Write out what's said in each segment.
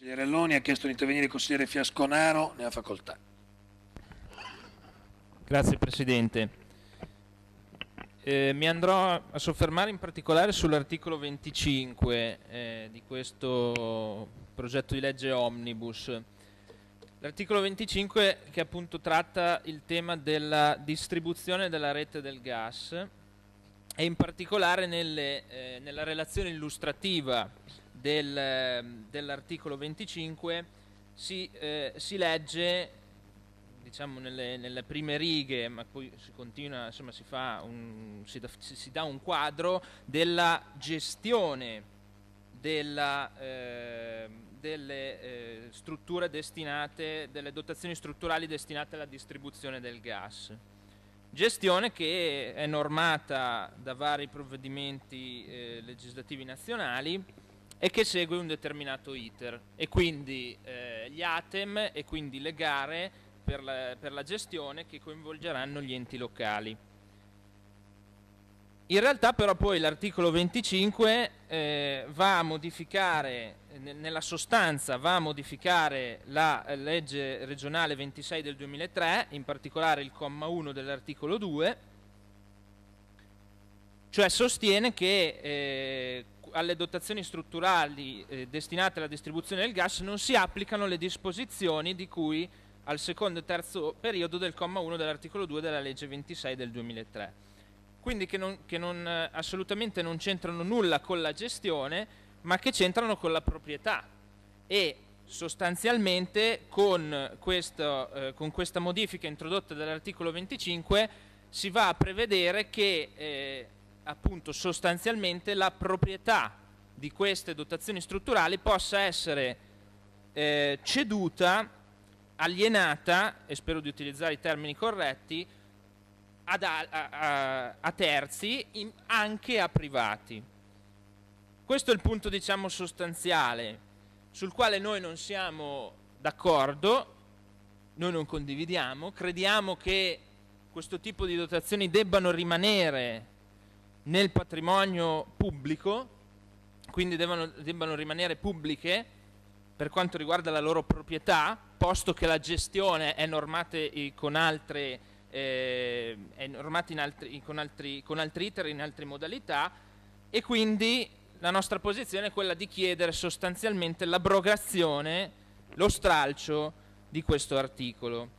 Consigliere Loni ha chiesto di intervenire il consigliere Fiasconaro, ne ha facoltà. Grazie Presidente. Eh, mi andrò a soffermare in particolare sull'articolo 25 eh, di questo progetto di legge Omnibus. L'articolo 25 che appunto tratta il tema della distribuzione della rete del gas e in particolare nelle, eh, nella relazione illustrativa del, dell'articolo 25 si, eh, si legge diciamo nelle, nelle, prime righe ma poi si continua insomma si, fa un, si, da, si dà un quadro della gestione della, eh, delle eh, strutture destinate delle dotazioni strutturali destinate alla distribuzione del gas gestione che è normata da vari provvedimenti eh, legislativi nazionali e che segue un determinato iter e quindi eh, gli ATEM e quindi le gare per la, per la gestione che coinvolgeranno gli enti locali. In realtà però poi l'articolo 25 eh, va a modificare, eh, nella sostanza va a modificare la eh, legge regionale 26 del 2003, in particolare il comma 1 dell'articolo 2, cioè sostiene che eh, alle dotazioni strutturali eh, destinate alla distribuzione del gas non si applicano le disposizioni di cui al secondo e terzo periodo del comma 1 dell'articolo 2 della legge 26 del 2003. Quindi che, non, che non, eh, assolutamente non c'entrano nulla con la gestione, ma che c'entrano con la proprietà e sostanzialmente con, questo, eh, con questa modifica introdotta dall'articolo 25 si va a prevedere che eh, appunto sostanzialmente la proprietà di queste dotazioni strutturali possa essere eh, ceduta, alienata, e spero di utilizzare i termini corretti, ad, a, a, a, terzi, in, anche a privati. Questo è il punto diciamo sostanziale sul quale noi non siamo d'accordo, noi non condividiamo, crediamo che questo tipo di dotazioni debbano rimanere nel patrimonio pubblico, quindi devono, debbano rimanere pubbliche per quanto riguarda la loro proprietà, posto che la gestione è eh, normata con altri, eh, altri, con, altri, con altri iter, in altre modalità, e quindi la nostra posizione è quella di chiedere sostanzialmente l'abrogazione, lo stralcio di questo articolo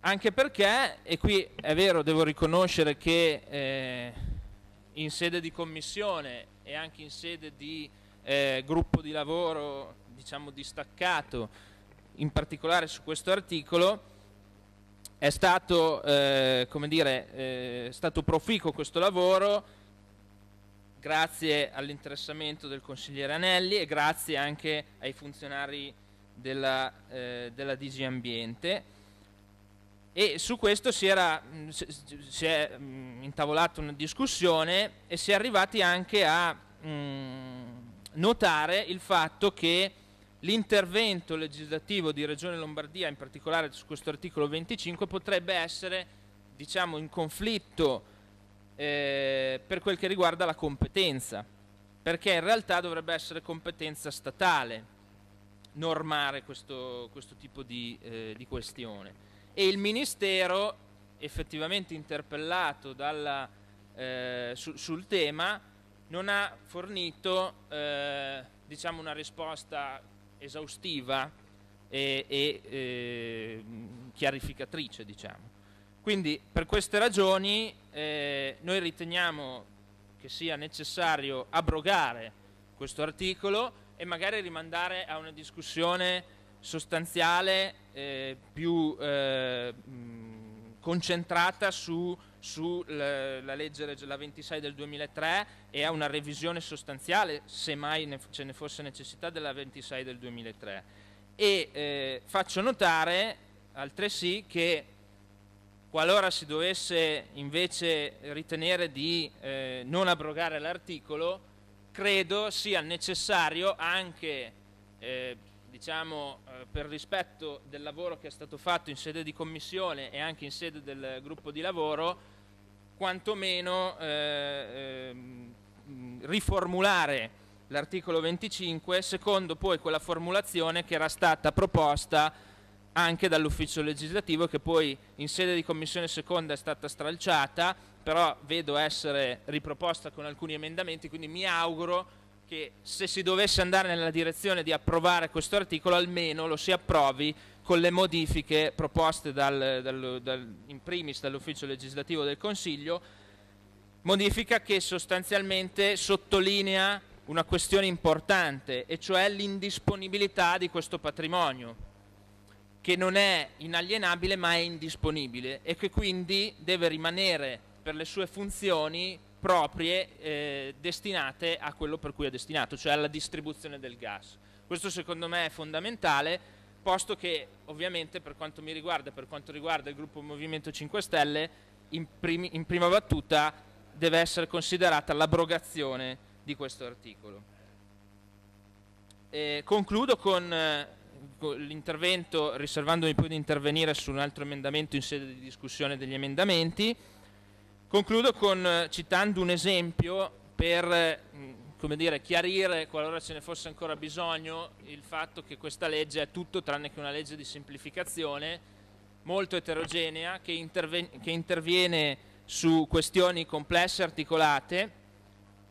anche perché, e qui è vero, devo riconoscere che eh, in sede di commissione e anche in sede di eh, gruppo di lavoro, diciamo distaccato, in particolare su questo articolo, è stato, eh, dire, eh, stato proficuo questo lavoro grazie all'interessamento del consigliere Anelli e grazie anche ai funzionari della, eh, della DG Ambiente e su questo si, era, mm, si è mm, intavolata una discussione e si è arrivati anche a mh, mm, notare il fatto che l'intervento legislativo di Regione Lombardia, in particolare su questo articolo 25, potrebbe essere diciamo, in conflitto eh, per quel che riguarda la competenza, perché in realtà dovrebbe essere competenza statale normare questo, questo tipo di, eh, di questione e il Ministero, effettivamente interpellato dalla, eh, su, sul tema, non ha fornito eh, diciamo una risposta esaustiva e, e eh, chiarificatrice. Diciamo. Quindi per queste ragioni eh, noi riteniamo che sia necessario abrogare questo articolo e magari rimandare a una discussione sostanziale, eh, più eh, mh, concentrata sulla su legge la 26 del 2003 e a una revisione sostanziale, se mai ne, ce ne fosse necessità, della 26 del 2003. E eh, faccio notare altresì che qualora si dovesse invece ritenere di eh, non abrogare l'articolo, credo sia necessario anche eh, diciamo, eh, per rispetto del lavoro che è stato fatto in sede di commissione e anche in sede del gruppo di lavoro, quantomeno eh, ehm, riformulare l'articolo 25 secondo poi quella formulazione che era stata proposta anche dall'ufficio legislativo che poi in sede di commissione seconda è stata stralciata però vedo essere riproposta con alcuni emendamenti quindi mi auguro che se si dovesse andare nella direzione di approvare questo articolo almeno lo si approvi con le modifiche proposte dal, dal, dal, in primis dall'ufficio legislativo del Consiglio, modifica che sostanzialmente sottolinea una questione importante e cioè l'indisponibilità di questo patrimonio che non è inalienabile ma è indisponibile e che quindi deve rimanere per le sue funzioni proprie eh, destinate a quello per cui è destinato, cioè alla distribuzione del gas. Questo secondo me è fondamentale, posto che ovviamente per quanto mi riguarda, per quanto riguarda il gruppo Movimento 5 Stelle, in, primi, in prima battuta deve essere considerata l'abrogazione di questo articolo. E concludo con eh, l'intervento, riservandomi poi di intervenire su un altro emendamento in sede di discussione degli emendamenti, Concludo con, eh, citando un esempio per eh, dire, chiarire, qualora ce ne fosse ancora bisogno, il fatto che questa legge è tutto tranne che una legge di semplificazione molto eterogenea che, interven che interviene su questioni complesse, articolate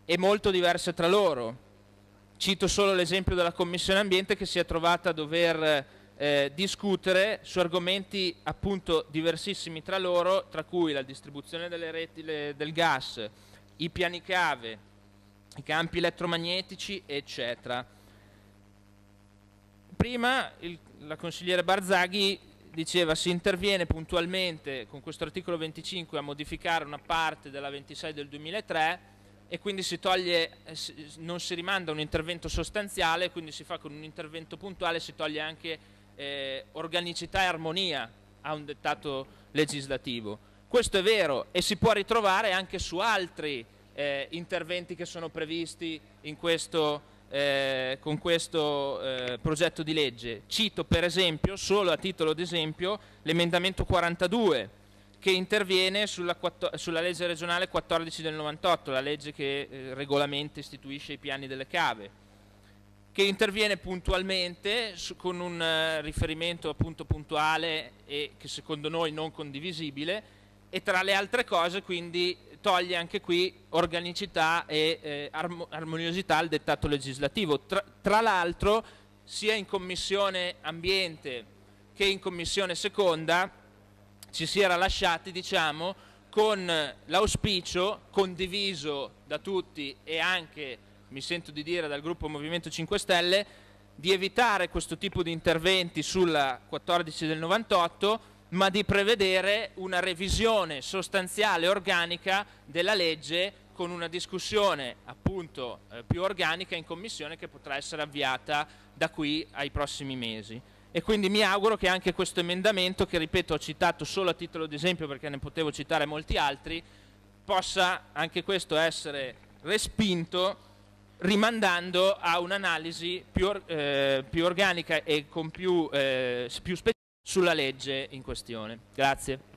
e molto diverse tra loro. Cito solo l'esempio della Commissione Ambiente che si è trovata a dover eh, eh, discutere su argomenti appunto diversissimi tra loro, tra cui la distribuzione delle reti le, del gas, i piani cave, i campi elettromagnetici, eccetera. Prima il, la consigliere Barzaghi diceva si interviene puntualmente con questo articolo 25 a modificare una parte della 26 del 2003 e quindi si toglie, eh, non si rimanda un intervento sostanziale, quindi si fa con un intervento puntuale, si toglie anche eh, organicità e armonia a un dettato legislativo. Questo è vero e si può ritrovare anche su altri eh, interventi che sono previsti questo, eh, con questo eh, progetto di legge. Cito per esempio, solo a titolo d'esempio, l'emendamento 42 che interviene sulla, sulla, legge regionale 14 del 98, la legge che eh, regolamenta e istituisce i piani delle cave che interviene puntualmente su, con un eh, riferimento appunto puntuale e che secondo noi non condivisibile e tra le altre cose quindi toglie anche qui organicità e eh, armoniosità al dettato legislativo. tra, tra l'altro sia in commissione ambiente che in commissione seconda ci si era lasciati diciamo con l'auspicio condiviso da tutti e anche mi sento di dire dal gruppo Movimento 5 Stelle, di evitare questo tipo di interventi sulla 14 del 98 ma di prevedere una revisione sostanziale e organica della legge con una discussione appunto eh, più organica in commissione che potrà essere avviata da qui ai prossimi mesi. E quindi mi auguro che anche questo emendamento, che ripeto ho citato solo a titolo di esempio perché ne potevo citare molti altri, possa anche questo essere respinto rimandando a un'analisi più, eh, più, organica e più, eh, più specifica sulla legge in questione. Grazie.